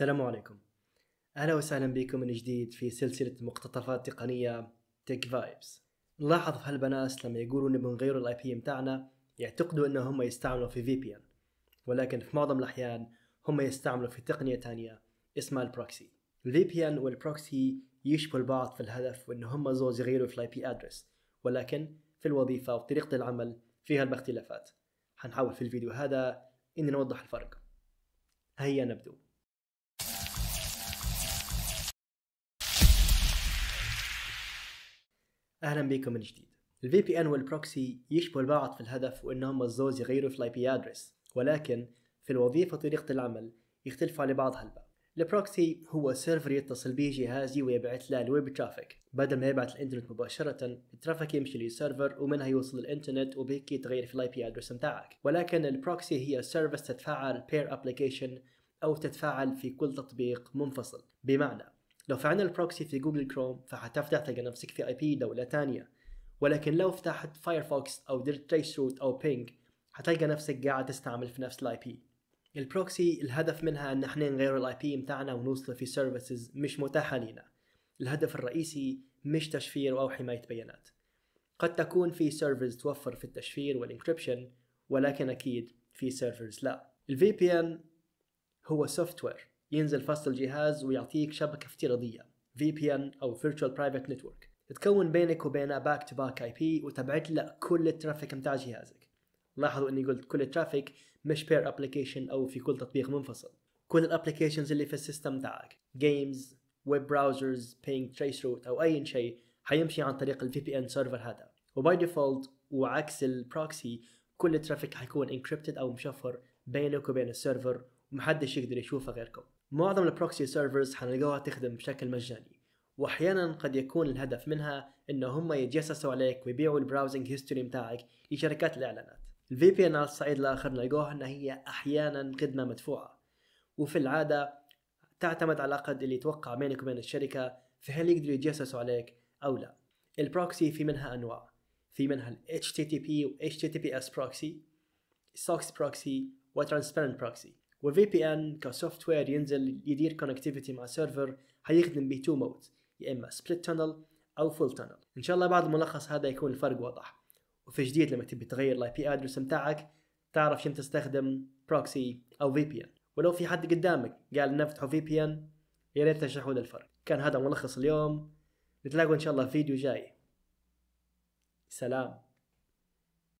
السلام عليكم اهلا وسهلا بكم من جديد في سلسله مقتطفات تقنيه تك فايبس نلاحظ في هالبناس لما يقولوا نبغى نغير الاي بي متاعنا يعتقدوا ان هم يستعملوا في في بي ان ولكن في معظم الاحيان هم يستعملوا في تقنيه تانية اسمها البروكسي الفي بي ان والبروكسي يشبهوا البعض في الهدف وان هم زوز يغيروا في الاي بي ادرس ولكن في الوظيفه وطريقه العمل فيها الاختلافات حنحاول في الفيديو هذا اني نوضح الفرق هيا نبدو اهلا بكم من جديد الفي بي ان والبروكسي يشبهوا البعض في الهدف وانهم الزوز يغيروا في الاي بي ادرس ولكن في الوظيفه وطريقه العمل يختلفوا على بعض هالبعض البروكسي هو سيرفر يتصل به جهازي ويبعث له الويب ترافيك بدل ما يبعث الانترنت مباشرة الترافيك يمشي للسيرفر ومنها يوصل الانترنت وبهيك يتغير في الاي بي ادرس متاعك ولكن البروكسي هي سيرفيس تتفعل بير ابلكيشن او تتفعل في كل تطبيق منفصل بمعنى لو فعلنا البروكسي في جوجل كروم فحتفتح تلقى نفسك في اي بي دولة تانية ولكن لو فتحت فايرفوكس او درت تريس روت او بينج حتلقى نفسك قاعد تستعمل في نفس الاي بي البروكسي الهدف منها ان احنا نغير الاي بي متاعنا ونوصله في سيرفيسز مش متاحه لنا الهدف الرئيسي مش تشفير او حمايه بيانات قد تكون في سيرفرز توفر في التشفير والانكريبشن ولكن اكيد في سيرفرز لا الفي بي ان هو سوفت وير ينزل فصل الجهاز ويعطيك شبكة افتراضية VPN أو Virtual Private Network تكون بينك وبينه باك تو باك اي بي وتبعت له كل الترافيك متاع جهازك لاحظوا اني قلت كل الترافيك مش بير ابلكيشن او في كل تطبيق منفصل كل الابلكيشنز اللي في السيستم تاعك جيمز ويب براوزرز بينج تريس روت او اي شيء حيمشي عن طريق الفي بي ان سيرفر هذا وباي ديفولت وعكس البروكسي كل الترافيك حيكون انكريبتد او مشفر بينك وبين السيرفر محدش يقدر يشوفها غيركم معظم البروكسي سيرفرز حنلقوها تخدم بشكل مجاني واحيانا قد يكون الهدف منها ان هم يتجسسوا عليك ويبيعوا البراوزنج هيستوري متاعك لشركات الاعلانات الفي بي ان على الصعيد الاخر نلقوها ان هي احيانا خدمه مدفوعه وفي العاده تعتمد على العقد اللي يتوقع بينك وبين الشركه فهل يقدروا يتجسسوا عليك او لا البروكسي في منها انواع في منها ال HTTP و HTTPS proxy, SOX proxy و Transparent proxy وفي بي ان كسوفت وير ينزل يدير كونكتيفيتي مع سيرفر حيخدم تو مود يا اما سبليت تانل او فول تانل ان شاء الله بعد الملخص هذا يكون الفرق واضح وفي جديد لما تبي تغير الاي بي ادرس متاعك تعرف شن تستخدم بروكسي او في بي ان ولو في حد قدامك قال نفتحوا في بي ان يا ريت تشرحوا له الفرق كان هذا ملخص اليوم نتلاقوا ان شاء الله في فيديو جاي سلام